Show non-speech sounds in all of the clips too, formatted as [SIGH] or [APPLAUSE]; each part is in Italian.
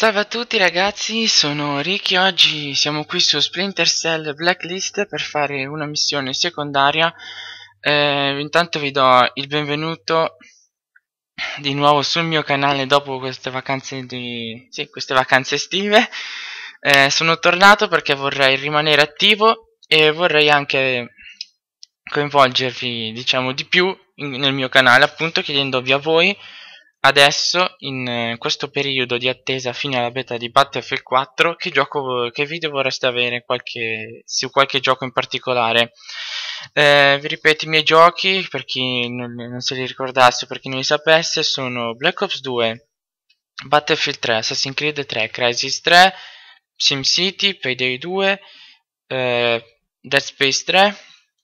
Salve a tutti ragazzi, sono Ricky, oggi siamo qui su Splinter Cell Blacklist per fare una missione secondaria eh, Intanto vi do il benvenuto di nuovo sul mio canale dopo queste vacanze, di... sì, queste vacanze estive eh, Sono tornato perché vorrei rimanere attivo e vorrei anche coinvolgervi diciamo di più in, nel mio canale appunto chiedendovi a voi Adesso, in eh, questo periodo di attesa fino alla beta di Battlefield 4, che, gioco, che video vorreste avere qualche, su qualche gioco in particolare? Eh, vi ripeto i miei giochi, per chi non, non se li ricordasse, per chi non li sapesse, sono Black Ops 2, Battlefield 3, Assassin's Creed 3, Crisis 3, SimCity, Payday 2, eh, Dead Space 3,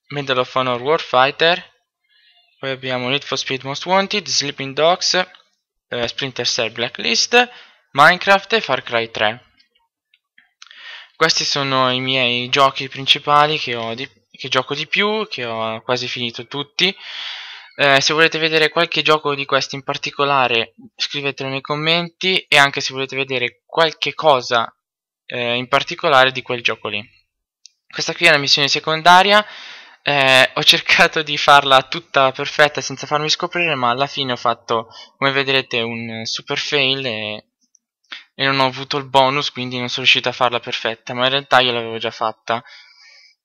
Medal of Honor Warfighter, poi abbiamo Need for Speed Most Wanted, Sleeping Dogs, eh, Splinter Cell Blacklist, Minecraft e Far Cry 3. Questi sono i miei giochi principali che, di, che gioco di più, che ho quasi finito tutti. Eh, se volete vedere qualche gioco di questi in particolare scrivetelo nei commenti e anche se volete vedere qualche cosa eh, in particolare di quel gioco lì. Questa qui è la missione secondaria eh, ho cercato di farla tutta perfetta senza farmi scoprire, ma alla fine ho fatto, come vedrete, un super fail e, e non ho avuto il bonus, quindi non sono riuscito a farla perfetta, ma in realtà io l'avevo già fatta.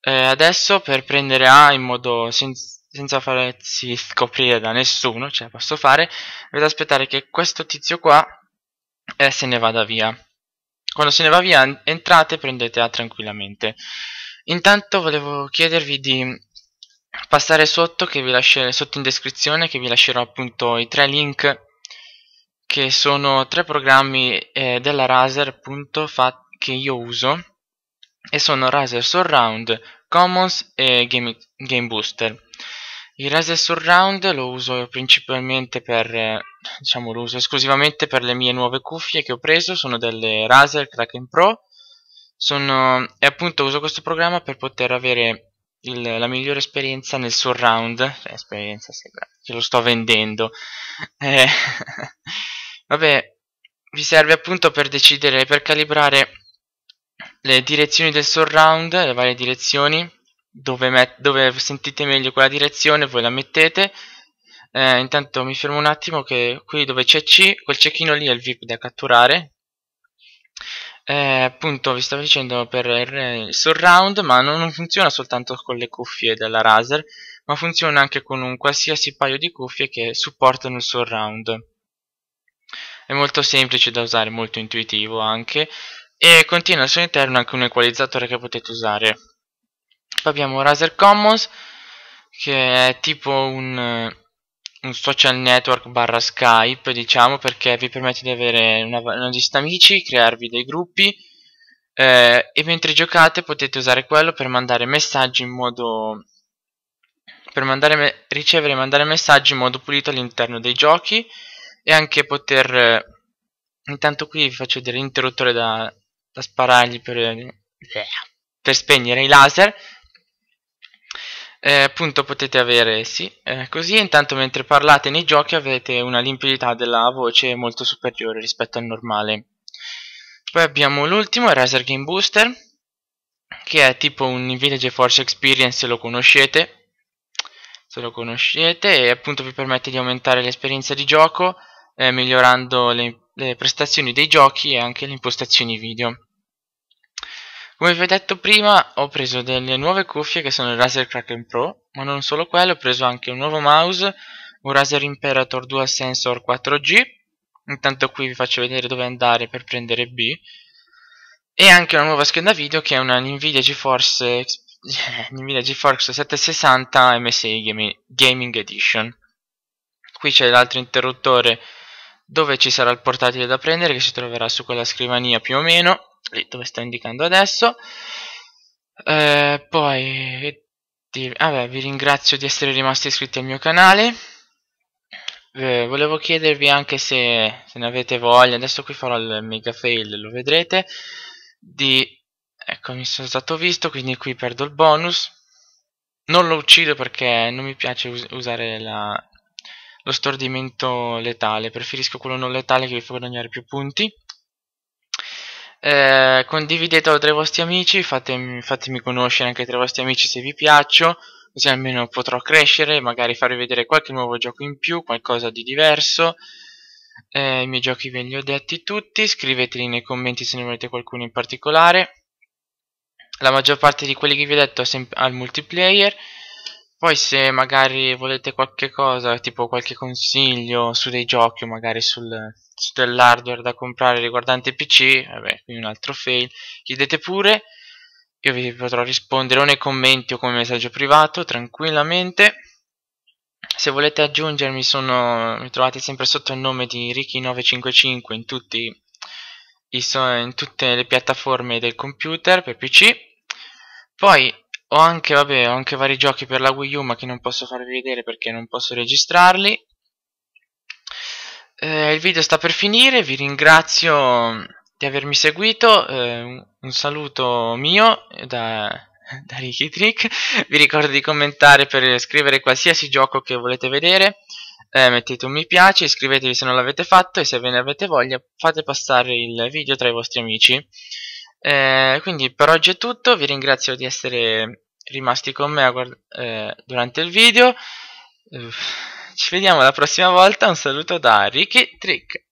Eh, adesso per prendere A in modo sen senza farsi scoprire da nessuno, cioè posso fare, devo aspettare che questo tizio qua eh, se ne vada via. Quando se ne va via entrate e prendete A tranquillamente. Intanto volevo chiedervi di passare sotto, lascio, sotto in descrizione che vi lascerò appunto i tre link che sono tre programmi eh, della Razer appunto che io uso e sono Razer Surround, Commons e Game, Game Booster. Il Razer Surround lo uso principalmente per, eh, diciamo lo uso esclusivamente per le mie nuove cuffie che ho preso, sono delle Razer Kraken Pro sono, e appunto uso questo programma per poter avere il, la migliore esperienza nel surround, cioè esperienza sembra che lo sto vendendo, eh, [LAUGHS] vabbè, vi serve appunto per decidere, per calibrare le direzioni del surround, le varie direzioni, dove, dove sentite meglio quella direzione voi la mettete, eh, intanto mi fermo un attimo che qui dove c'è C, quel cecchino lì è il VIP da catturare, eh, appunto vi stavo dicendo per il surround ma non, funziona soltanto con le cuffie della Razer ma funziona anche con un qualsiasi paio di cuffie che supportano il surround è molto semplice da usare, molto intuitivo anche e contiene al suo interno anche un equalizzatore che potete usare poi abbiamo Razer Commons che è tipo un un social network barra Skype, diciamo, perché vi permette di avere una, una lista amici, crearvi dei gruppi eh, e mentre giocate potete usare quello per mandare messaggi in modo per mandare, ricevere e mandare messaggi in modo pulito all'interno dei giochi e anche poter eh, intanto qui vi faccio vedere l'interruttore da, da sparargli per, eh, per spegnere i laser eh, appunto potete avere sì eh, così intanto mentre parlate nei giochi avete una limpidità della voce molto superiore rispetto al normale poi abbiamo l'ultimo Razer Game Booster che è tipo un Village Force Experience se lo conoscete se lo conoscete e appunto vi permette di aumentare l'esperienza di gioco eh, migliorando le, le prestazioni dei giochi e anche le impostazioni video come vi ho detto prima ho preso delle nuove cuffie che sono il Razer Kraken Pro, ma non solo quello, ho preso anche un nuovo mouse, un Razer Imperator Dual Sensor 4G, intanto qui vi faccio vedere dove andare per prendere B, e anche una nuova scheda video che è una Nvidia GeForce, [LAUGHS] Nvidia GeForce 760 MSI Gaming, Gaming Edition. Qui c'è l'altro interruttore dove ci sarà il portatile da prendere che si troverà su quella scrivania più o meno lì dove sto indicando adesso eh, poi di, vabbè, vi ringrazio di essere rimasti iscritti al mio canale eh, volevo chiedervi anche se, se ne avete voglia adesso qui farò il mega fail lo vedrete di ecco mi sono stato visto quindi qui perdo il bonus non lo uccido perché non mi piace us usare la, lo stordimento letale preferisco quello non letale che vi fa guadagnare più punti eh, condividetelo tra i vostri amici fatemi, fatemi conoscere anche tra i vostri amici se vi piaccio così almeno potrò crescere e magari farvi vedere qualche nuovo gioco in più qualcosa di diverso eh, i miei giochi ve li ho detti tutti scriveteli nei commenti se ne volete qualcuno in particolare la maggior parte di quelli che vi ho detto è al multiplayer poi se magari volete qualche cosa, tipo qualche consiglio su dei giochi o magari sul, su dell'hardware da comprare riguardante PC, vabbè, qui un altro fail, chiedete pure, io vi potrò rispondere o nei commenti o come messaggio privato tranquillamente. Se volete aggiungermi sono, mi trovate sempre sotto il nome di Ricky955 in, tutti, in tutte le piattaforme del computer per PC. Poi ho anche, vabbè, ho anche vari giochi per la Wii U ma che non posso farvi vedere perché non posso registrarli. Eh, il video sta per finire, vi ringrazio di avermi seguito, eh, un saluto mio da, da Ricky Trick, vi ricordo di commentare per scrivere qualsiasi gioco che volete vedere, eh, mettete un mi piace, iscrivetevi se non l'avete fatto e se ve ne avete voglia fate passare il video tra i vostri amici. Eh, quindi per oggi è tutto, vi ringrazio di essere rimasti con me eh, durante il video. Ci vediamo la prossima volta, un saluto da Ricky Trick.